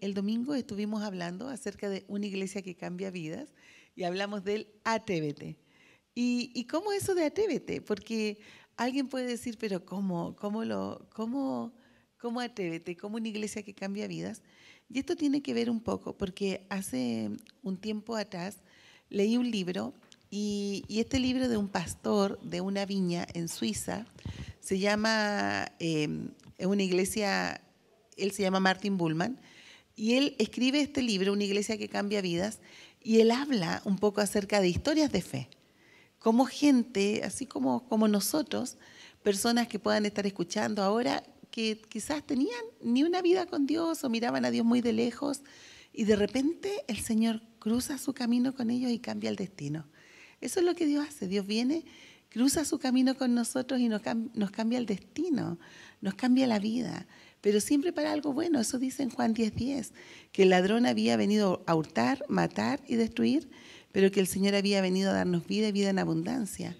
el domingo estuvimos hablando acerca de una iglesia que cambia vidas y hablamos del ATBT ¿Y, y cómo eso de ATBT, Porque alguien puede decir, pero ¿cómo? ¿Cómo lo...? ¿Cómo...? ¿Cómo ¿Cómo una iglesia que cambia vidas? Y esto tiene que ver un poco, porque hace un tiempo atrás leí un libro y, este libro de un pastor de una viña en Suiza se llama, eh, una iglesia, él se llama Martin Bullman, y él escribe este libro, Una iglesia que cambia vidas, y él habla un poco acerca de historias de fe. Como gente, así como, como nosotros, personas que puedan estar escuchando ahora, que quizás tenían ni una vida con Dios o miraban a Dios muy de lejos, y de repente el Señor cruza su camino con ellos y cambia el destino. Eso es lo que Dios hace. Dios viene, cruza su camino con nosotros y nos, cambia el destino, nos cambia la vida pero siempre para algo bueno. Eso dice en Juan 10:10, 10, que el ladrón había venido a hurtar, matar y destruir, pero que el Señor había venido a darnos vida y vida en abundancia.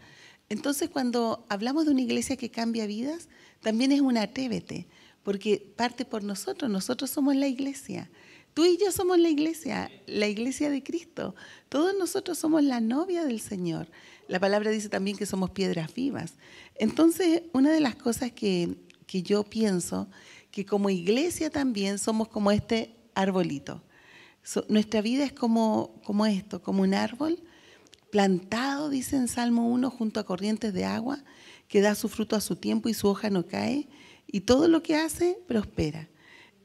Entonces, cuando hablamos de una iglesia que cambia vidas, también es un atrévete, porque parte por nosotros, nosotros somos la iglesia. Tú y yo somos la iglesia, la iglesia de Cristo. Todos nosotros somos la novia del Señor. La palabra dice también que somos piedras vivas. Entonces, una de las cosas que, que yo pienso que como iglesia también somos como este arbolito. nuestra vida es como, como esto, como un árbol plantado, dice en Salmo 1, junto a corrientes de agua, que da su fruto a su tiempo y su hoja no cae, y todo lo que hace prospera.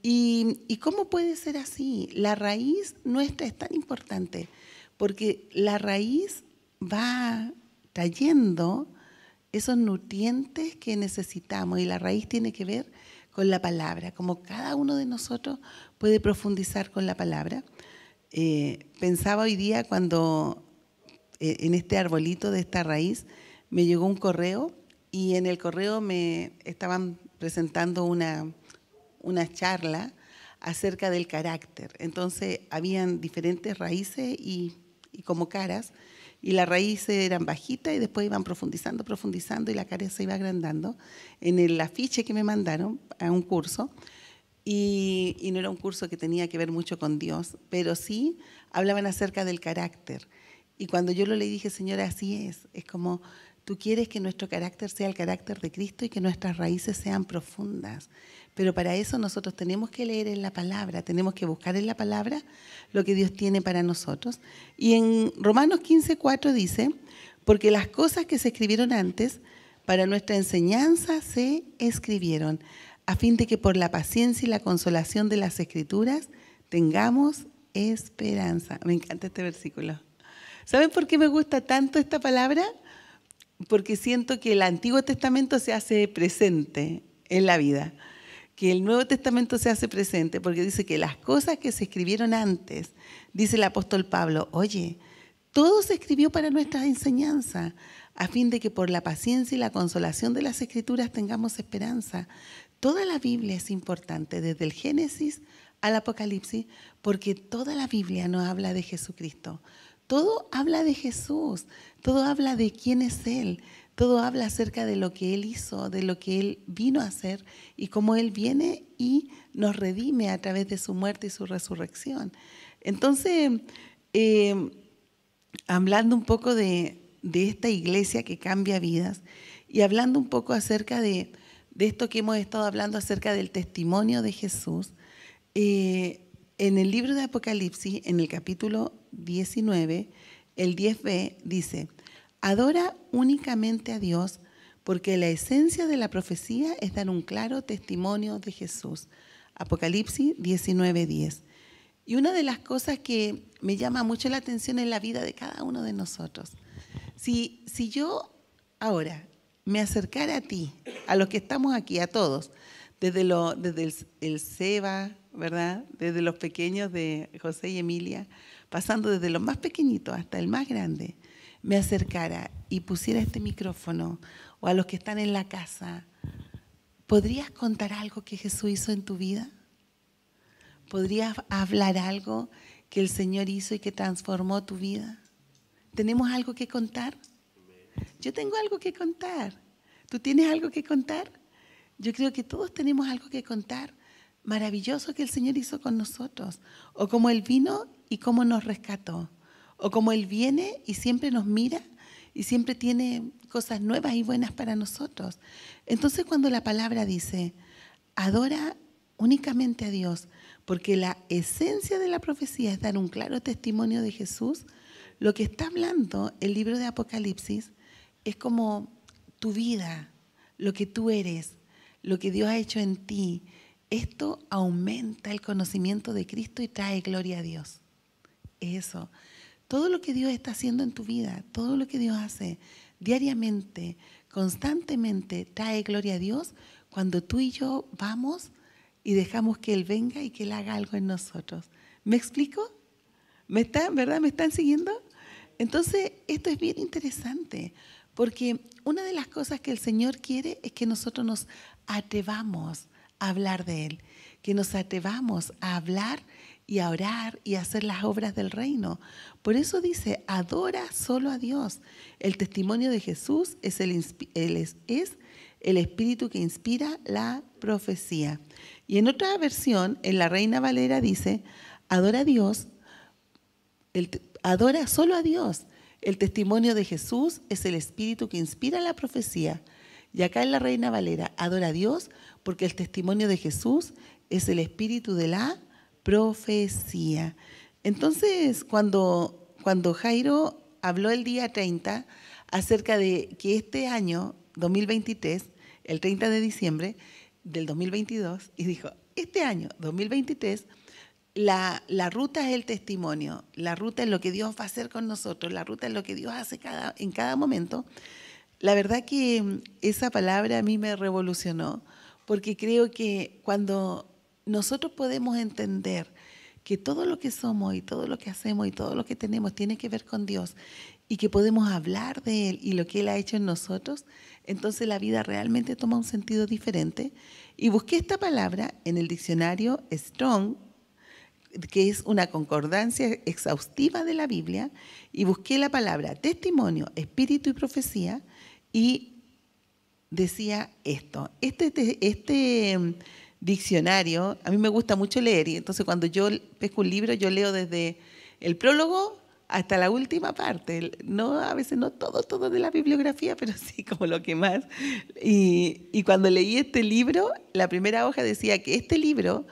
¿Y, y cómo puede ser así? La raíz nuestra es tan importante, porque la raíz va trayendo esos nutrientes que necesitamos, y la raíz tiene que ver con la palabra, como cada uno de nosotros puede profundizar con la palabra. Eh, pensaba hoy día cuando eh, en este arbolito de esta raíz me llegó un correo y en el correo me estaban presentando una, charla acerca del carácter. Entonces habían diferentes raíces y como caras y las raíces eran bajitas y después iban profundizando, profundizando y la cara se iba agrandando. En el afiche que me mandaron a un curso, y, no era un curso que tenía que ver mucho con Dios, pero sí hablaban acerca del carácter. Y cuando yo lo leí dije, Señora, así es, es como tú quieres que nuestro carácter sea el carácter de Cristo y que nuestras raíces sean profundas. Pero para eso nosotros tenemos que leer en la palabra, tenemos que buscar en la palabra lo que Dios tiene para nosotros. Y en Romanos 15, 4 dice, porque las cosas que se escribieron antes para nuestra enseñanza se escribieron, a fin de que por la paciencia y la consolación de las escrituras tengamos esperanza. Me encanta este versículo. ¿Saben por qué me gusta tanto esta palabra? Porque siento que el Antiguo Testamento se hace presente en la vida que el Nuevo Testamento se hace presente, porque dice que las cosas que se escribieron antes, dice el apóstol Pablo, oye, todo se escribió para nuestra enseñanza, a fin de que por la paciencia y la consolación de las escrituras tengamos esperanza. Toda la Biblia es importante, desde el Génesis al Apocalipsis, porque toda la Biblia nos habla de Jesucristo. Todo habla de Jesús, todo habla de quién es Él, todo habla acerca de lo que Él hizo, de lo que Él vino a hacer y cómo Él viene y nos redime a través de su muerte y su resurrección. Entonces, eh, hablando un poco de, esta iglesia que cambia vidas y hablando un poco acerca de, esto que hemos estado hablando acerca del testimonio de Jesús, eh, en el libro de Apocalipsis, en el capítulo 19, el 10b dice, Adora únicamente a Dios porque la esencia de la profecía es dar un claro testimonio de Jesús. Apocalipsis 19:10. Y una de las cosas que me llama mucho la atención en la vida de cada uno de nosotros. Si, si yo ahora me acercara a ti, a los que estamos aquí, a todos, desde, el, el Seba, ¿verdad? Desde los pequeños de José y Emilia, pasando desde los más pequeñitos hasta el más grande, me acercara y pusiera este micrófono, o a los que están en la casa, ¿podrías contar algo que Jesús hizo en tu vida? ¿Podrías hablar algo que el Señor hizo y que transformó tu vida? ¿Tenemos algo que contar? Yo tengo algo que contar. ¿Tú tienes algo que contar? Yo creo que todos tenemos algo que contar maravilloso que el Señor hizo con nosotros, o como Él vino y cómo nos rescató o como Él viene y siempre nos mira y siempre tiene cosas nuevas y buenas para nosotros. Entonces cuando la palabra dice, adora únicamente a Dios, porque la esencia de la profecía es dar un claro testimonio de Jesús, lo que está hablando el libro de Apocalipsis es como tu vida, lo que tú eres, lo que Dios ha hecho en ti. Esto aumenta el conocimiento de Cristo y trae gloria a Dios. Eso. Todo lo que Dios está haciendo en tu vida, todo lo que Dios hace diariamente, constantemente, trae gloria a Dios cuando tú y yo vamos y dejamos que Él venga y que Él haga algo en nosotros. ¿Me explico? ¿Me están, verdad? ¿Me están siguiendo? Entonces, esto es bien interesante, porque una de las cosas que el Señor quiere es que nosotros nos atrevamos a hablar de Él, que nos atrevamos a hablar y a orar y hacer las obras del reino. Por eso dice, adora solo a Dios. El testimonio de Jesús es el, es, el espíritu que inspira la profecía. Y en otra versión, en la Reina Valera dice, adora a Dios, adora solo a Dios. El testimonio de Jesús es el espíritu que inspira la profecía. Y acá en la Reina Valera, adora a Dios porque el testimonio de Jesús es el espíritu de la profecía. Entonces, cuando, cuando Jairo habló el día 30 acerca de que este año, 2023, el 30 de diciembre del 2022, y dijo, este año, 2023, la, la, ruta es el testimonio, la ruta es lo que Dios va a hacer con nosotros, la ruta es lo que Dios hace cada, en cada momento. La verdad que mm, esa palabra a mí me revolucionó, porque creo que cuando nosotros podemos entender que todo lo que somos y todo lo que hacemos y todo lo que tenemos tiene que ver con Dios y que podemos hablar de Él y lo que Él ha hecho en nosotros, entonces la vida realmente toma un sentido diferente. Y busqué esta palabra en el diccionario Strong, que es una concordancia exhaustiva de la Biblia, y busqué la palabra testimonio, espíritu y profecía, y decía esto. Este, este, diccionario. A mí me gusta mucho leer y entonces cuando yo pesco un libro yo leo desde el prólogo hasta la última parte. No, a veces no todo, todo de la bibliografía, pero sí como lo que más. Y, cuando leí este libro, la primera hoja decía que este libro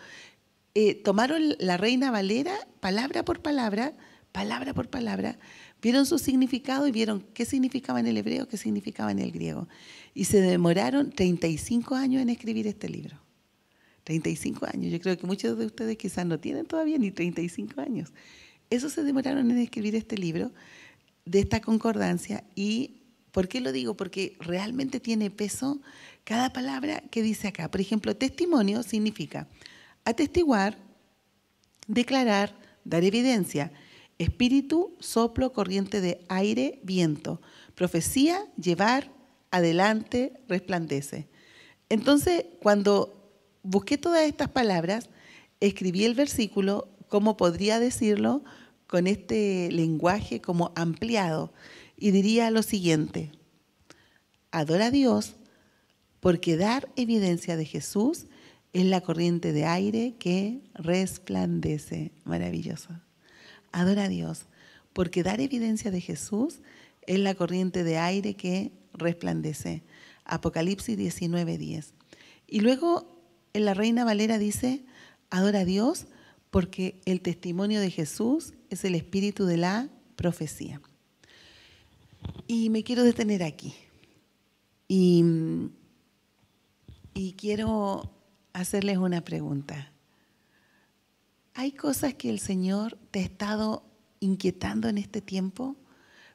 eh, tomaron la Reina Valera palabra por palabra, palabra por palabra, vieron su significado y vieron qué significaba en el hebreo, qué significaba en el griego. Y se demoraron 35 años en escribir este libro. 35 años. Yo creo que muchos de ustedes quizás no tienen todavía ni 35 años. Eso se demoraron en escribir este libro de esta concordancia y ¿por qué lo digo? Porque realmente tiene peso cada palabra que dice acá. Por ejemplo, testimonio significa atestiguar, declarar, dar evidencia. Espíritu, soplo, corriente de aire, viento. Profecía, llevar, adelante, resplandece. Entonces, cuando busqué todas estas palabras, escribí el versículo, como podría decirlo, con este lenguaje como ampliado, y diría lo siguiente, adora a Dios porque dar evidencia de Jesús es la corriente de aire que resplandece. Maravilloso. Adora a Dios, porque dar evidencia de Jesús es la corriente de aire que resplandece. Apocalipsis 19:10. Y luego en la Reina Valera dice, adora a Dios porque el testimonio de Jesús es el espíritu de la profecía. Y me quiero detener aquí. Y, quiero hacerles una pregunta. ¿Hay cosas que el Señor te ha estado inquietando en este tiempo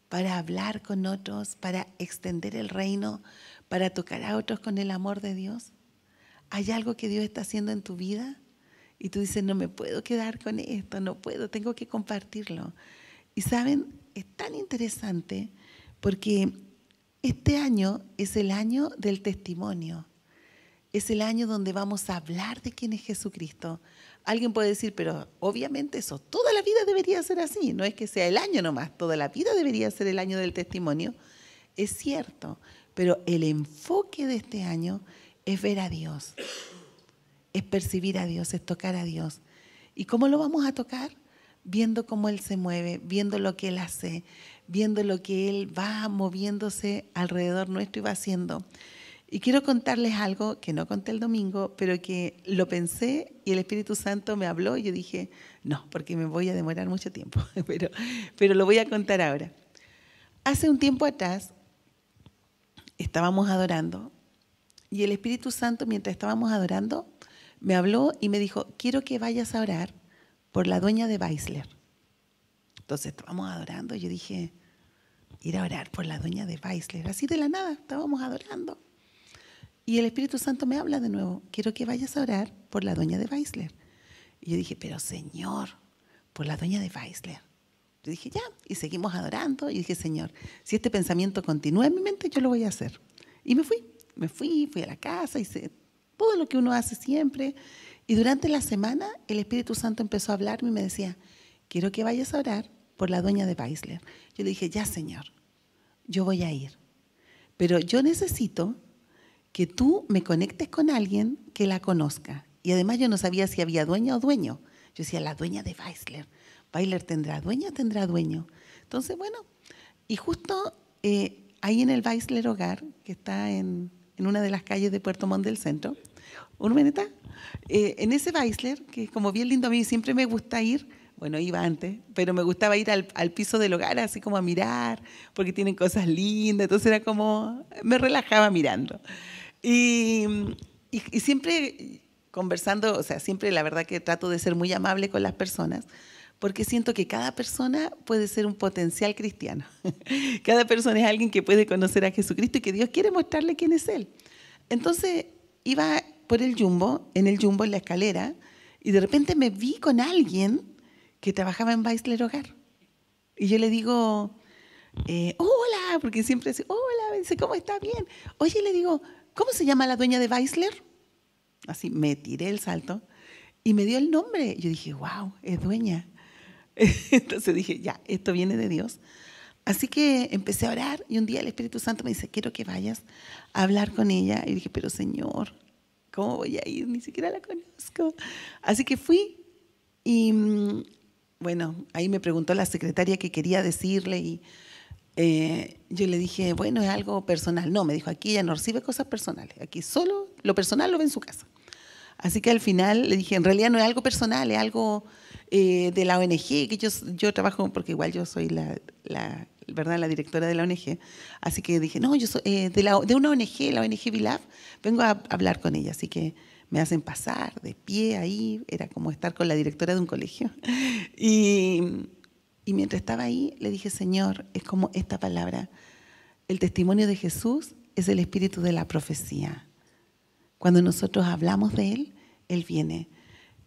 para hablar con otros, para extender el reino, para tocar a otros con el amor de Dios? hay algo que Dios está haciendo en tu vida y tú dices, no me puedo quedar con esto, no puedo, tengo que compartirlo. Y saben, es tan interesante porque este año es el año del testimonio. Es el año donde vamos a hablar de quién es Jesucristo. Alguien puede decir, pero obviamente eso, toda la vida debería ser así, no es que sea el año nomás, toda la vida debería ser el año del testimonio. Es cierto, pero el enfoque de este año es ver a Dios, es percibir a Dios, es tocar a Dios. ¿Y cómo lo vamos a tocar? Viendo cómo Él se mueve, viendo lo que Él hace, viendo lo que Él va moviéndose alrededor nuestro y va haciendo. Y quiero contarles algo que no conté el domingo, pero que lo pensé y el Espíritu Santo me habló y yo dije, no, porque me voy a demorar mucho tiempo, pero, pero lo voy a contar ahora. Hace un tiempo atrás estábamos adorando y el Espíritu Santo, mientras estábamos adorando, me habló y me dijo, quiero que vayas a orar por la dueña de Weisler. Entonces estábamos adorando y yo dije, ir a orar por la dueña de Weisler. Así de la nada, estábamos adorando. Y el Espíritu Santo me habla de nuevo, quiero que vayas a orar por la dueña de Weisler. Y yo dije, pero Señor, por la dueña de Weisler. Yo dije, ya, y seguimos adorando. Y dije, Señor, si este pensamiento continúa en mi mente, yo lo voy a hacer. Y me fui me fui, fui a la casa, hice todo lo que uno hace siempre. Y durante la semana el Espíritu Santo empezó a hablarme y me decía, quiero que vayas a orar por la dueña de Weisler. Yo le dije, ya Señor, yo voy a ir. Pero yo necesito que tú me conectes con alguien que la conozca. Y además yo no sabía si había dueña o dueño. Yo decía, la dueña de Weisler. Weisler tendrá dueña, tendrá dueño. Entonces, bueno, y justo eh, ahí en el Weisler Hogar, que está en en una de las calles de Puerto Montt del centro, Urmeneta. Eh, en ese Weisler, que como bien lindo a mí siempre me gusta ir, bueno, iba antes, pero me gustaba ir al, piso del hogar así como a mirar, porque tienen cosas lindas, entonces era como, me relajaba mirando. y siempre conversando, o sea, siempre la verdad que trato de ser muy amable con las personas, porque siento que cada persona puede ser un potencial cristiano. Cada persona es alguien que puede conocer a Jesucristo y que Dios quiere mostrarle quién es Él. Entonces iba por el jumbo, en el jumbo, en la escalera, y de repente me vi con alguien que trabajaba en Weisler Hogar. Y yo le digo, eh, hola, porque siempre dice, hola, dice, ¿cómo está? Bien. Oye, le digo, ¿cómo se llama la dueña de Weisler? Así me tiré el salto y me dio el nombre. Yo dije, wow, es dueña. Entonces dije, ya, esto viene de Dios. Así que empecé a orar y un día el Espíritu Santo me dice, quiero que vayas a hablar con ella. Y dije, pero Señor, ¿cómo voy a ir? Ni siquiera la conozco. Así que fui y mm, bueno, ahí me preguntó la secretaria qué quería decirle y eh, yo le dije, bueno, es algo personal. No, me dijo, aquí ella no recibe cosas personales, aquí solo lo personal lo ve en su casa. Así que al final le dije, en realidad no es algo personal, es algo eh, de la ONG, que yo, yo trabajo, porque igual yo soy la, ¿verdad? la directora de la ONG, así que dije, no, yo soy eh, de, la, de una ONG, la ONG Vilaf vengo a hablar con ella, así que me hacen pasar de pie ahí, era como estar con la directora de un colegio. Y, y mientras estaba ahí, le dije, Señor, es como esta palabra, el testimonio de Jesús es el espíritu de la profecía. Cuando nosotros hablamos de Él, Él viene.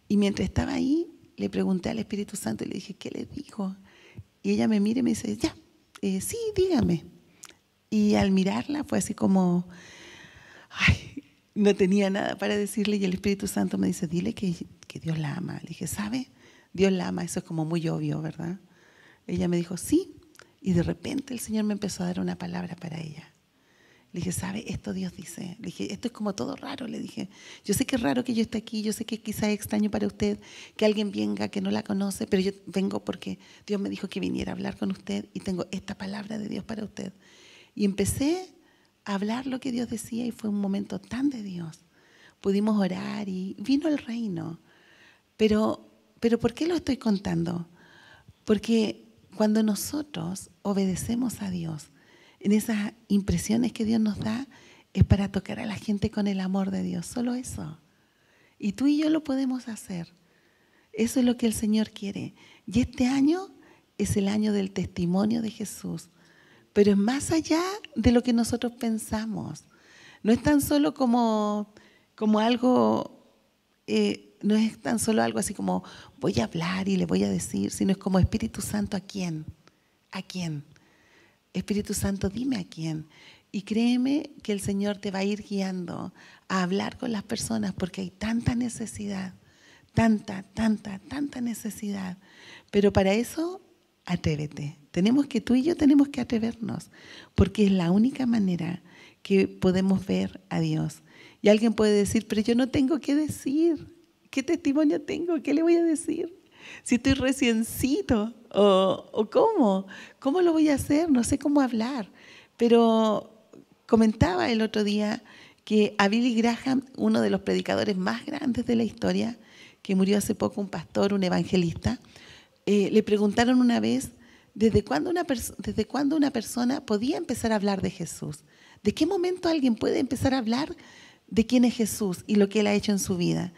Y mientras estaba ahí, le pregunté al Espíritu Santo y le dije, ¿qué le dijo? Y ella me mira y me dice, ya, eh, sí, dígame. Y al mirarla fue así como, ay, no tenía nada para decirle y el Espíritu Santo me dice, dile que, que Dios la ama. Le dije, ¿sabe? Dios la ama, eso es como muy obvio, ¿verdad? Ella me dijo, sí, y de repente el Señor me empezó a dar una palabra para ella. Le dije, ¿sabe? Esto Dios dice. Le dije, esto es como todo raro. Le dije, yo sé que es raro que yo esté aquí, yo sé que quizás es extraño para usted que alguien venga que no la conoce, pero yo vengo porque Dios me dijo que viniera a hablar con usted y tengo esta palabra de Dios para usted. Y empecé a hablar lo que Dios decía y fue un momento tan de Dios. Pudimos orar y vino el reino. Pero, pero ¿por qué lo estoy contando? Porque cuando nosotros obedecemos a Dios, en esas impresiones que Dios nos da, es para tocar a la gente con el amor de Dios, solo eso. Y tú y yo lo podemos hacer. Eso es lo que el Señor quiere. Y este año es el año del testimonio de Jesús, pero es más allá de lo que nosotros pensamos. No es tan solo como, como algo, eh, no es tan solo algo así como voy a hablar y le voy a decir, sino es como Espíritu Santo a quién, a quién. Espíritu Santo, dime a quién. Y créeme que el Señor te va a ir guiando a hablar con las personas porque hay tanta necesidad, tanta, tanta, tanta necesidad. Pero para eso, atrévete. Tenemos que, tú y yo tenemos que atrevernos porque es la única manera que podemos ver a Dios. Y alguien puede decir, pero yo no tengo qué decir. ¿Qué testimonio tengo? ¿Qué le voy a decir? Si estoy reciencito o, cómo, cómo lo voy a hacer, no sé cómo hablar. Pero comentaba el otro día que a Billy Graham, uno de los predicadores más grandes de la historia, que murió hace poco un pastor, un evangelista, eh, le preguntaron una vez desde cuándo una, desde cuándo una persona podía empezar a hablar de Jesús. ¿De qué momento alguien puede empezar a hablar de quién es Jesús y lo que él ha hecho en su vida?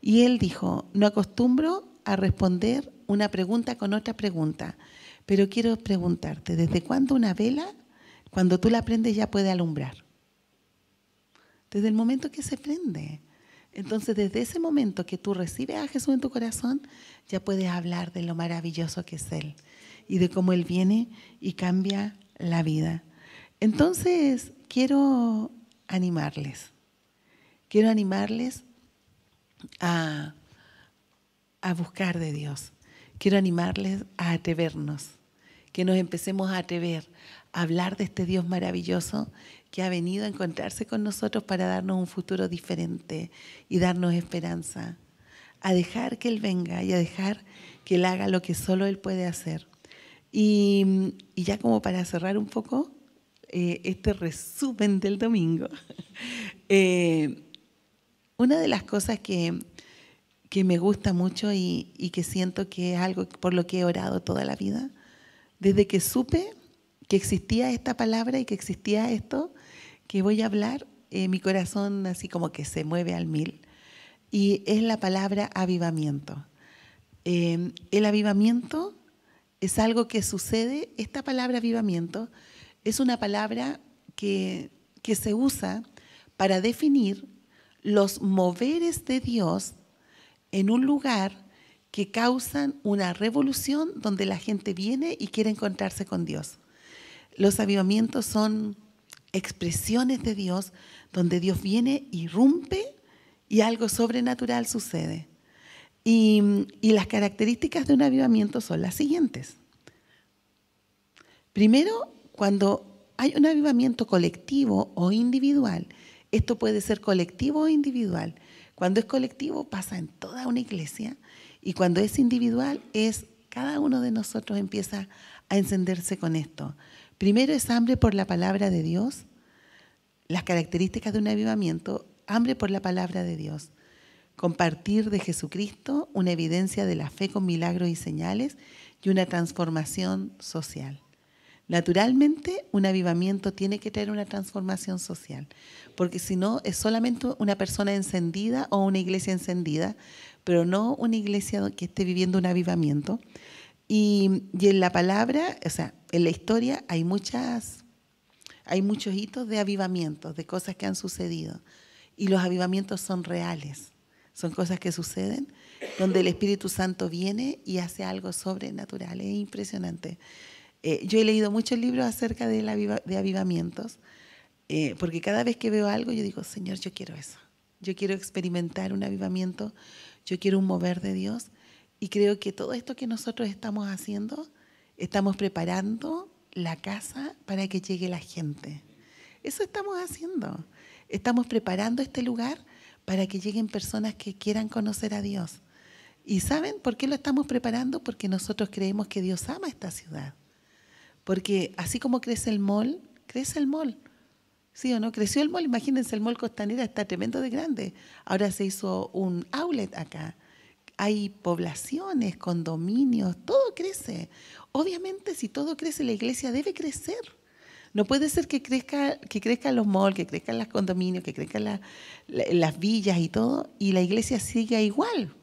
Y él dijo, no acostumbro a responder una pregunta con otra pregunta, pero quiero preguntarte, ¿desde cuándo una vela, cuando tú la prendes, ya puede alumbrar? Desde el momento que se prende. Entonces, desde ese momento que tú recibes a Jesús en tu corazón, ya puedes hablar de lo maravilloso que es Él y de cómo Él viene y cambia la vida. Entonces, quiero animarles, quiero animarles a, a buscar de Dios, quiero animarles a atrevernos, que nos empecemos a atrever a hablar de este Dios maravilloso que ha venido a encontrarse con nosotros para darnos un futuro diferente y darnos esperanza, a dejar que Él venga y a dejar que Él haga lo que solo Él puede hacer. Y, ya como para cerrar un poco eh, este resumen del domingo, eh, una de las cosas que que me gusta mucho y, que siento que es algo por lo que he orado toda la vida. Desde que supe que existía esta palabra y que existía esto que voy a hablar, eh, mi corazón así como que se mueve al mil. Y es la palabra avivamiento. Em, el avivamiento es algo que sucede. Esta palabra avivamiento es una palabra que, que se usa para definir los moveres de Dios en un lugar que causan una revolución donde la gente viene y quiere encontrarse con Dios. Los avivamientos son expresiones de Dios donde Dios viene, irrumpe y algo sobrenatural sucede. Y, y las características de un avivamiento son las siguientes. Primero, cuando hay un avivamiento colectivo o individual, esto puede ser colectivo o individual, cuando es colectivo pasa en toda una iglesia y cuando es individual es cada uno de nosotros empieza a encenderse con esto. Primero es hambre por la palabra de Dios, las características de un avivamiento, hambre por la palabra de Dios, compartir de Jesucristo una evidencia de la fe con milagros y señales y una transformación social. Naturalmente, un avivamiento tiene que tener una transformación social, porque si no, es solamente una persona encendida o una iglesia encendida, pero no una iglesia que esté viviendo un avivamiento. Y, en la palabra, o sea, en la historia hay muchas, hay muchos hitos de avivamientos, de cosas que han sucedido. Y los avivamientos son reales, son cosas que suceden, donde el Espíritu Santo viene y hace algo sobrenatural. Es impresionante. Eh, yo he leído muchos libros acerca de, de avivamientos, eh, porque cada vez que veo algo yo digo, Señor, yo quiero eso. Yo quiero experimentar un avivamiento, yo quiero un mover de Dios. Y creo que todo esto que nosotros estamos haciendo, estamos preparando la casa para que llegue la gente. Eso estamos haciendo. Estamos preparando este lugar para que lleguen personas que quieran conocer a Dios. ¿Y saben por qué lo estamos preparando? Porque nosotros creemos que Dios ama esta ciudad. Porque así como crece el mall, crece el mall. ¿Sí o no? Creció el mall, imagínense, el mall Costanera está tremendo de grande. Ahora se hizo un outlet acá. Hay poblaciones, condominios, todo crece. Obviamente, si todo crece, la iglesia debe crecer. No puede ser que crezca, que crezcan los malls, que crezcan los condominios, que crezcan las villas y todo, y la iglesia siga igual.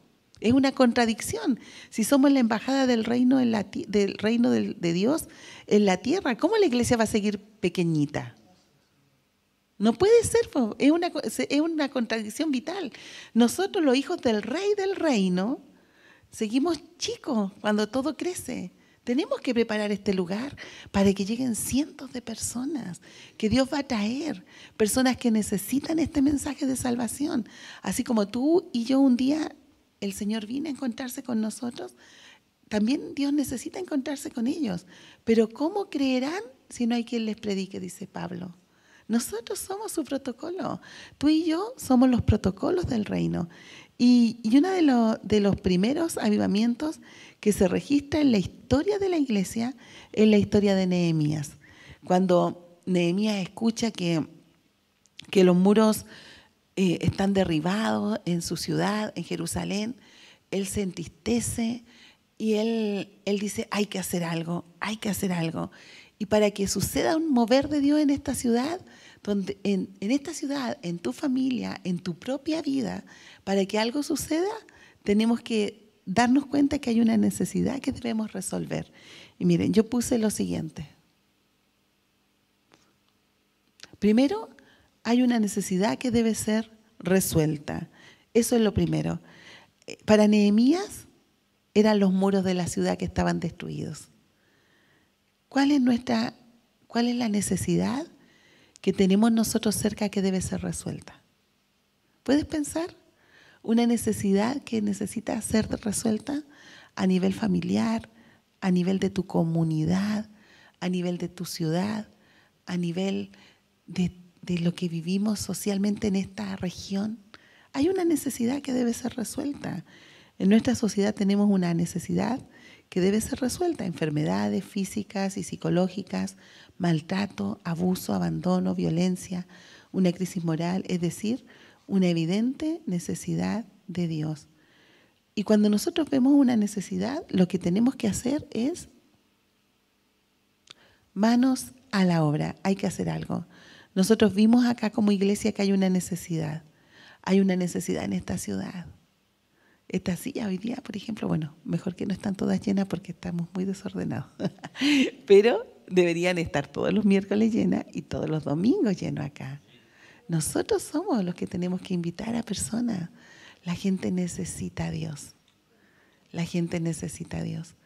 Es una contradicción. Si somos la embajada del reino, del reino de, Dios en la tierra, ¿cómo la iglesia va a seguir pequeñita? No puede ser, es una, es una contradicción vital. Nosotros, los hijos del rey del reino, seguimos chicos cuando todo crece. Tenemos que preparar este lugar para que lleguen cientos de personas que Dios va a traer, personas que necesitan este mensaje de salvación. Así como tú y yo un día el Señor viene a encontrarse con nosotros, también Dios necesita encontrarse con ellos. Pero ¿cómo creerán si no hay quien les predique? Dice Pablo. Nosotros somos su protocolo. Tú y yo somos los protocolos del reino. Y, uno de, los primeros avivamientos que se registra en la historia de la iglesia es la historia de Nehemías. Cuando Nehemías escucha que los muros eh, están derribados en su ciudad, en Jerusalén, él se entristece y él, él dice, hay que hacer algo, hay que hacer algo. Y para que suceda un mover de Dios en esta ciudad, en, en esta ciudad, en tu familia, en tu propia vida, para que algo suceda, tenemos que darnos cuenta que hay una necesidad que debemos resolver. Y miren, yo puse lo siguiente. Primero, hay una necesidad que debe ser resuelta. Eso es lo primero. Eh, para Nehemías eran los muros de la ciudad que estaban destruidos. ¿Cuál es nuestra cuál es la necesidad que tenemos nosotros cerca que debe ser resuelta? ¿Puedes pensar una necesidad que necesita ser resuelta a nivel familiar, a nivel de tu comunidad, a nivel de tu ciudad, a nivel de de lo que vivimos socialmente en esta región, hay una necesidad que debe ser resuelta. En nuestra sociedad tenemos una necesidad que debe ser resuelta, enfermedades físicas y psicológicas, maltrato, abuso, abandono, violencia, una crisis moral, es decir, una evidente necesidad de Dios. Y cuando nosotros vemos una necesidad, lo que tenemos que hacer es manos a la obra, hay que hacer algo. Nosotros vimos acá como iglesia que hay una necesidad. Hay una necesidad en esta ciudad. Esta silla hoy día, por ejemplo, bueno, mejor que no están todas llenas porque estamos muy desordenados. Pero deberían estar todos los miércoles llenas y todos los domingos llenos acá. Nosotros somos los que tenemos que invitar a personas. La gente necesita a Dios. La gente necesita a Dios.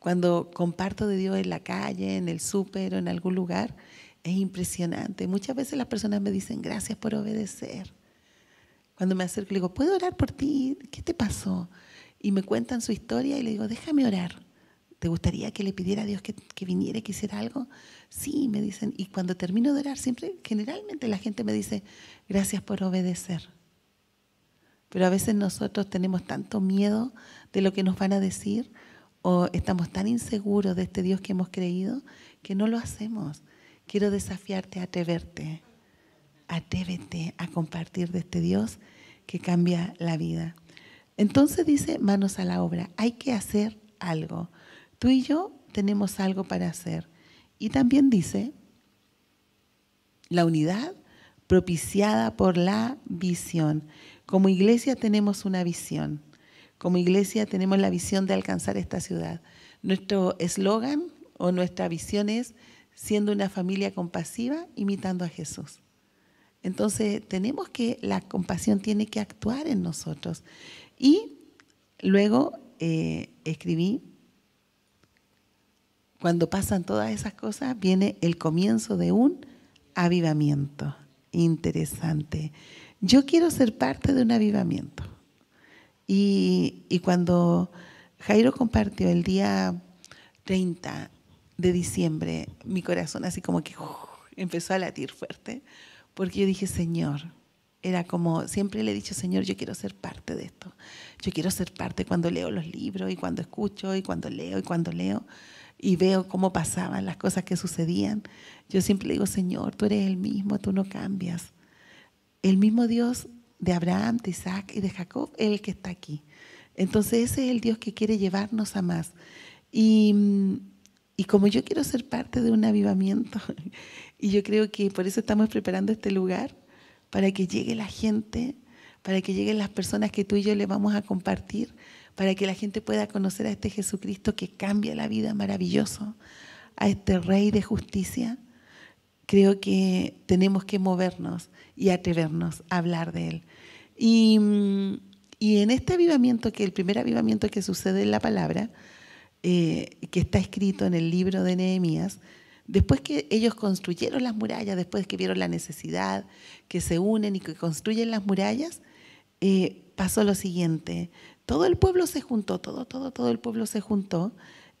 Cuando comparto de Dios en la calle, en el súper o en algún lugar, es impresionante. Muchas veces las personas me dicen gracias por obedecer. Cuando me acerco le digo, ¿puedo orar por ti? ¿Qué te pasó? Y me cuentan su historia y le digo, déjame orar. ¿Te gustaría que le pidiera a Dios que, que viniera, que hiciera algo? Sí, me dicen. Y cuando termino de orar, siempre, generalmente la gente me dice, gracias por obedecer. Pero a veces nosotros tenemos tanto miedo de lo que nos van a decir o estamos tan inseguros de este Dios que hemos creído que no lo hacemos. Quiero desafiarte a atreverte, atrévete a compartir de este Dios que cambia la vida. Entonces dice, manos a la obra, hay que hacer algo. Tú y yo tenemos algo para hacer. Y también dice, la unidad propiciada por la visión. Como iglesia tenemos una visión. Como iglesia tenemos la visión de alcanzar esta ciudad. Nuestro eslogan o nuestra visión es siendo una familia compasiva, imitando a Jesús. Entonces, tenemos que, la compasión tiene que actuar en nosotros. Y luego eh, escribí, cuando pasan todas esas cosas, viene el comienzo de un avivamiento. Interesante. Yo quiero ser parte de un avivamiento. Y, y cuando Jairo compartió el día 30, de diciembre, mi corazón así como que uh, empezó a latir fuerte, porque yo dije, Señor, era como, siempre le he dicho, Señor, yo quiero ser parte de esto. Yo quiero ser parte cuando leo los libros y cuando escucho y cuando leo y cuando leo y veo cómo pasaban las cosas que sucedían. Yo siempre le digo, Señor, tú eres el mismo, tú no cambias. El mismo Dios de Abraham, de Isaac y de Jacob el que está aquí. Entonces ese es el Dios que quiere llevarnos a más. Y mm, y como yo quiero ser parte de un avivamiento, y yo creo que por eso estamos preparando este lugar, para que llegue la gente, para que lleguen las personas que tú y yo le vamos a compartir, para que la gente pueda conocer a este Jesucristo que cambia la vida maravilloso, a este Rey de justicia. Creo que tenemos que movernos y atrevernos a hablar de Él. Y, mm, y en este avivamiento, que el primer avivamiento que sucede en la palabra, eh, que está escrito en el libro de Nehemías, después que ellos construyeron las murallas, después que vieron la necesidad, que se unen y que construyen las murallas, eh, pasó lo siguiente. Todo el pueblo se juntó, todo, todo, todo el pueblo se juntó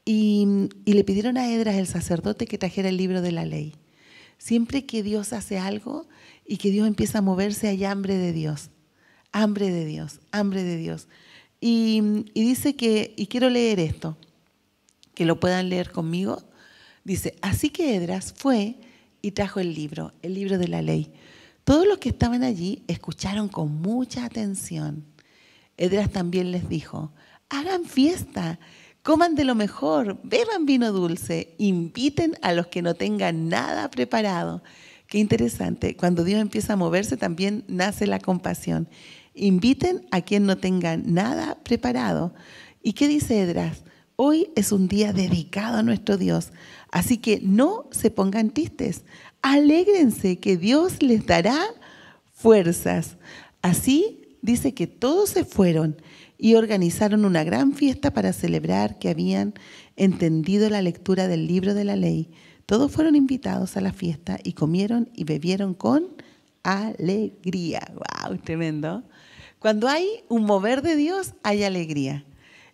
y, le pidieron a Edras, el sacerdote, que trajera el libro de la ley. Siempre que Dios hace algo y que Dios empieza a moverse, hay hambre de Dios, hambre de Dios, hambre de Dios. y dice que, y quiero leer esto, que lo puedan leer conmigo, dice, así que Edras fue y trajo el libro, el libro de la ley. Todos los que estaban allí escucharon con mucha atención. Edras también les dijo, hagan fiesta, coman de lo mejor, beban vino dulce, inviten a los que no tengan nada preparado. Qué interesante, cuando Dios empieza a moverse también nace la compasión. Inviten a quien no tenga nada preparado. ¿Y qué dice Edras? Hoy es un día dedicado a nuestro Dios, así que no se pongan tristes, alégrense que Dios les dará fuerzas. Así dice que todos se fueron y organizaron una gran fiesta para celebrar que habían entendido la lectura del libro de la ley. Todos fueron invitados a la fiesta y comieron y bebieron con alegría. ¡Wow! Tremendo. Cuando hay un mover de Dios, hay alegría.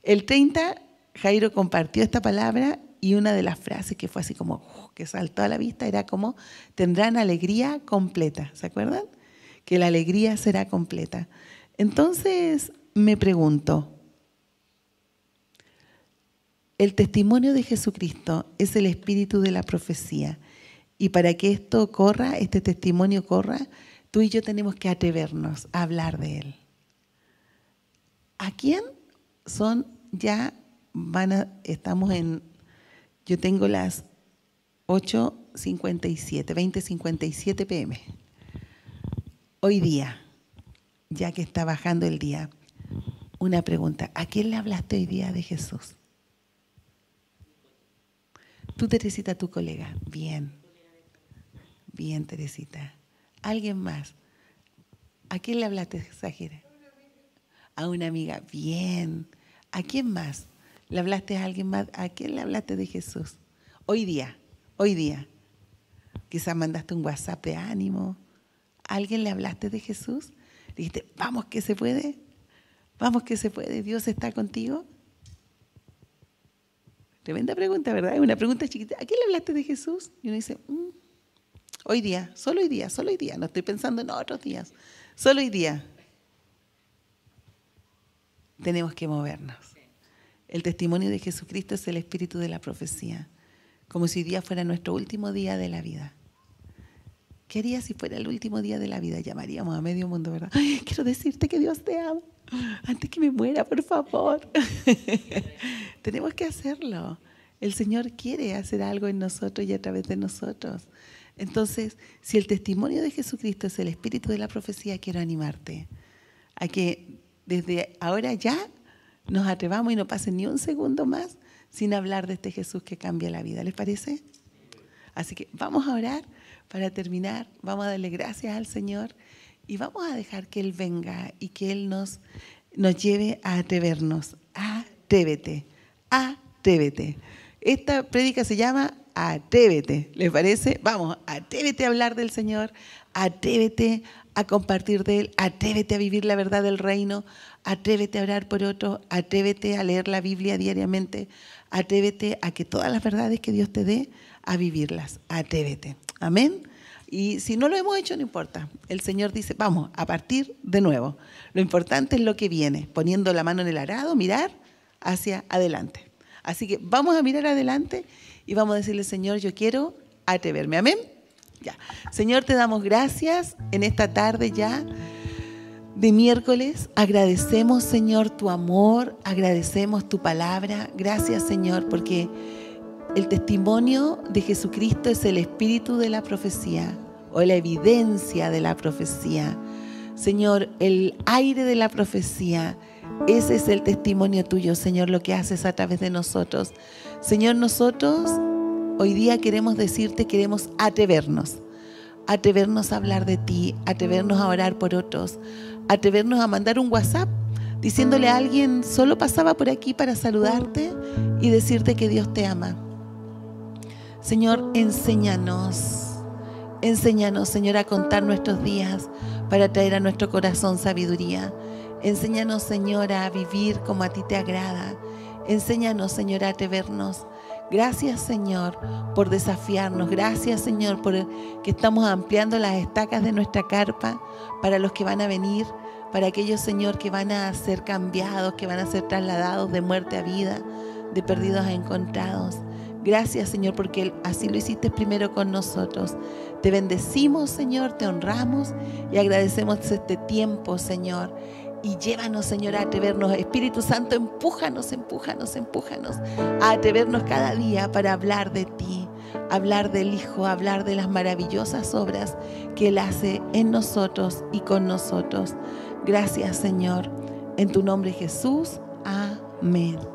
El 30 Jairo compartió esta palabra y una de las frases que fue así como uh, que saltó a la vista era como tendrán alegría completa, ¿se acuerdan? Que la alegría será completa. Entonces me pregunto, el testimonio de Jesucristo es el espíritu de la profecía y para que esto corra, este testimonio corra, tú y yo tenemos que atrevernos a hablar de él. ¿A quién son ya van estamos en, yo tengo las 8.57, 20.57 pm. Hoy día, ya que está bajando el día, una pregunta. ¿A quién le hablaste hoy día de Jesús? Tú, Teresita, tu colega. Bien. Bien, Teresita. ¿Alguien más? ¿A quién le hablaste, Sajira? A una amiga. Bien. ¿A quién más? ¿Le hablaste a alguien más? ¿A quién le hablaste de Jesús? Hoy día, hoy día. Quizás mandaste un WhatsApp de ánimo. ¿A alguien le hablaste de Jesús? ¿Le dijiste, vamos que se puede? ¿Vamos que se puede? ¿Dios está contigo? Tremenda pregunta, ¿verdad? Es una pregunta chiquita. ¿A quién le hablaste de Jesús? Y uno dice, mm, hoy día, solo hoy día, solo hoy día. No estoy pensando en otros días. Solo hoy día. Tenemos que movernos el testimonio de Jesucristo es el espíritu de la profecía, como si día fuera nuestro último día de la vida. ¿Qué haría si fuera el último día de la vida? Llamaríamos a medio mundo, ¿verdad? quiero decirte que Dios te ama. Antes que me muera, por favor. Tenemos que hacerlo. El Señor quiere hacer algo en nosotros y a través de nosotros. Entonces, si el testimonio de Jesucristo es el espíritu de la profecía, quiero animarte a que desde ahora ya nos atrevamos y no pase ni un segundo más sin hablar de este Jesús que cambia la vida. ¿Les parece? Así que vamos a orar para terminar, vamos a darle gracias al Señor y vamos a dejar que Él venga y que Él nos, nos lleve a atrevernos. Atrévete, atrévete. Esta prédica se llama Atrévete, ¿les parece? Vamos, atrévete a hablar del Señor, atrévete a compartir de Él, atrévete a vivir la verdad del reino, atrévete a orar por otros, atrévete a leer la Biblia diariamente, atrévete a que todas las verdades que Dios te dé, a vivirlas, atrévete. Amén. Y si no lo hemos hecho, no importa. El Señor dice, vamos, a partir de nuevo. Lo importante es lo que viene, poniendo la mano en el arado, mirar hacia adelante. Así que vamos a mirar adelante y vamos a decirle, Señor, yo quiero atreverme. Amén. Ya. Señor, te damos gracias en esta tarde ya de miércoles. Agradecemos, Señor, tu amor, agradecemos tu palabra. Gracias, Señor, porque el testimonio de Jesucristo es el espíritu de la profecía o la evidencia de la profecía. Señor, el aire de la profecía. Ese es el testimonio tuyo, Señor, lo que haces a través de nosotros. Señor, nosotros hoy día queremos decirte, queremos atrevernos atrevernos a hablar de ti, atrevernos a orar por otros, atrevernos a mandar un WhatsApp diciéndole a alguien, solo pasaba por aquí para saludarte y decirte que Dios te ama. Señor, enséñanos, enséñanos, Señor, a contar nuestros días para traer a nuestro corazón sabiduría. Enséñanos, Señor, a vivir como a ti te agrada. Enséñanos, Señor, a atrevernos Gracias Señor por desafiarnos. Gracias Señor por que estamos ampliando las estacas de nuestra carpa para los que van a venir, para aquellos Señor que van a ser cambiados, que van a ser trasladados de muerte a vida, de perdidos a encontrados. Gracias Señor porque así lo hiciste primero con nosotros. Te bendecimos Señor, te honramos y agradecemos este tiempo Señor y llévanos, Señor, a atrevernos. Espíritu Santo, empújanos, empújanos, empújanos a atrevernos cada día para hablar de ti, hablar del Hijo, hablar de las maravillosas obras que Él hace en nosotros y con nosotros. Gracias, Señor. En tu nombre, Jesús. Amén.